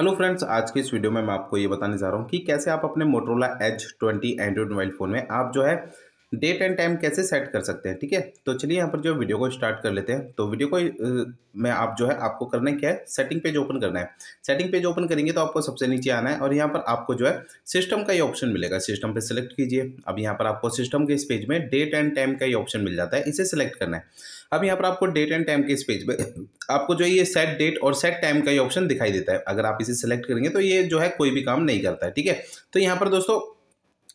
hello friends आज के इस वीडियो में मैं आपको ये बताने जा रहा हूँ कि कैसे आप अपने Motorola H twenty Android mobile phone में आप जो है डेट एंड टाइम कैसे सेट कर सकते हैं ठीक है तो चलिए यहाँ पर जो वीडियो को स्टार्ट कर लेते हैं तो वीडियो को मैं आप जो है आपको करना क्या है सेटिंग पेज ओपन करना है सेटिंग पेज ओपन करेंगे तो आपको सबसे नीचे आना है और यहाँ पर आपको जो है सिस्टम का ये ऑप्शन मिलेगा सिस्टम पे सिलेक्ट कीजिए अब यहाँ पर आपको सिस्टम के इस पेज में डेट एंड टाइम का ये ऑप्शन मिल जाता है इसे सिलेक्ट करना है अब यहाँ पर आपको डेट एंड टाइम के इस पेज में आपको जो है ये सेट डेट और सेट टाइम का ये ऑप्शन दिखाई देता है अगर आप इसे सिलेक्ट करेंगे तो ये जो है कोई भी काम नहीं करता है ठीक है तो यहाँ पर दोस्तों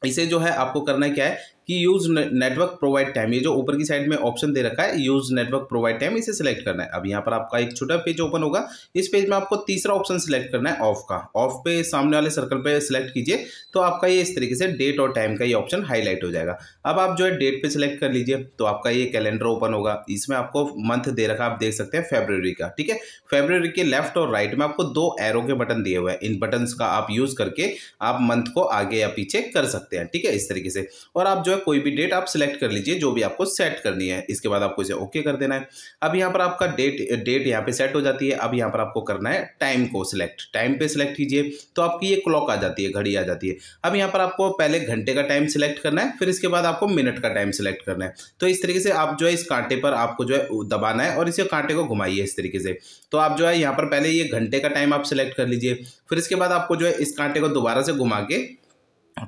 इसे जो है आपको करना क्या है कि यूज़ नेटवर्क प्रोवाइड टाइम ये जो ऊपर की साइड में ऑप्शन दे रखा है यूज़ नेटवर्क प्रोवाइड टाइम इसे सिलेक्ट करना है अब यहाँ पर आपका एक छोटा पेज ओपन होगा इस पेज में आपको तीसरा ऑप्शन सिलेक्ट करना है ऑफ का ऑफ पे सामने वाले सर्कल पे सिलेक्ट कीजिए तो आपका ये इस तरीके से डेट और टाइम का ये ऑप्शन हाईलाइट हो जाएगा अब आप जो है डेट पे सिलेक्ट कर लीजिए तो आपका ये कैलेंडर ओपन होगा इसमें आपको मंथ दे रखा आप देख सकते हैं फेब्रवरी का ठीक है फेब्रवरी के लेफ्ट और राइट में आपको दो एरो के बटन दिए हुए हैं इन बटन का आप यूज़ करके आप मंथ को आगे या पीछे कर सकते हैं ठीक है इस तरीके से और आप जो है कोई भी डेट आप सिलेक्ट कर लीजिए जो भी आपको सेट करनी है इसके बाद आपको इसे ओके कर देना है अब यहाँ पर आपका डेट डेट यहाँ पे सेट हो जाती है अब यहाँ पर आपको करना है टाइम को सिलेक्ट टाइम पे सिलेक्ट कीजिए तो आपकी ये क्लॉक आ जाती है घड़ी आ जाती है अब यहाँ पर आपको पहले घंटे का टाइम सिलेक्ट करना है फिर इसके बाद आपको मिनट का टाइम सिलेक्ट करना है तो इस तरीके से आप जो है इस कांटे पर आपको जो है दबाना है और इसे कांटे को घुमाइए इस तरीके से तो आप जो है यहाँ पर पहले ये घंटे का टाइम आप सिलेक्ट कर लीजिए फिर इसके बाद आपको जो है इस कांटे को दोबारा से घुमा के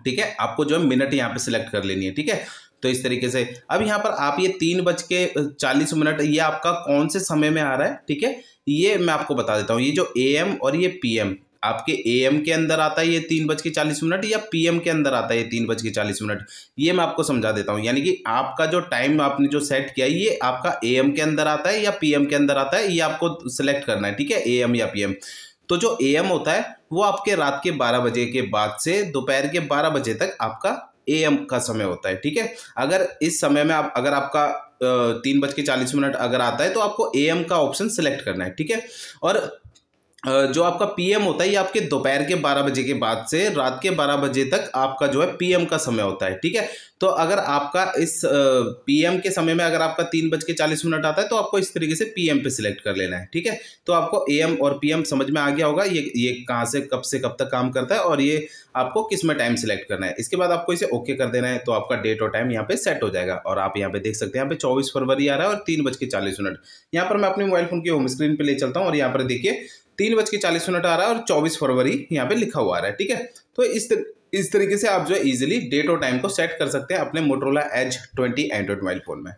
ठीक है आपको जो है मिनट यहाँ पे सिलेक्ट कर लेनी है ठीक है तो इस तरीके से अब यहाँ पर आप ये तीन बज के चालीस मिनट ये आपका कौन से समय में आ रहा है ठीक है ये मैं आपको बता देता हूँ ये जो ए एम और ये पी एम आपके ए एम के अंदर आता है ये तीन बज के चालीस मिनट या पी एम के अंदर आता है ये तीन बज के चालीस मिनट ये मैं आपको समझा देता हूँ यानी कि आपका जो टाइम आपने जो सेट किया ये आपका ए एम के अंदर आता है या पी एम के अंदर आता है ये आपको सिलेक्ट करना है ठीक है ए एम या पी एम तो जो ए एम होता है वो आपके रात के बारह बजे के बाद से दोपहर के बारह बजे तक आपका ए एम का समय होता है ठीक है अगर इस समय में आप अगर आपका तीन बज के चालीस मिनट अगर आता है तो आपको ए एम का ऑप्शन सेलेक्ट करना है ठीक है और जो आपका पीएम होता है ये आपके दोपहर के 12 बजे के बाद से रात के 12 बजे तक आपका जो है पीएम का समय होता है ठीक है तो अगर आपका इस पीएम के समय में अगर आपका तीन बज के चालीस मिनट आता है तो आपको इस तरीके से पीएम पे सिलेक्ट कर लेना है ठीक है तो आपको एएम और पीएम समझ में आ गया होगा ये ये कहाँ से कब से कब तक काम करता है और ये आपको किस में टाइम सिलेक्ट करना है इसके बाद आपको इसे ओके कर देना है तो आपका डेट और टाइम यहाँ पे सेट हो जाएगा और आप यहाँ पे देख सकते हैं यहाँ पे चौबीस फरवरी आ रहा है और तीन बज के चालीस मिनट यहाँ पर मैं अपने मोबाइल फोन की होम स्क्रीन पर ले चलता हूँ और यहाँ पर देखिए तीन बज के चालीस मिनट आ रहा है और चौबीस फरवरी यहाँ पे लिखा हुआ आ रहा है ठीक है तो इस तर, इस तरीके से आप जो है ईजिली डेट और टाइम को सेट कर सकते हैं अपने Motorola edge twenty Android mobile phone में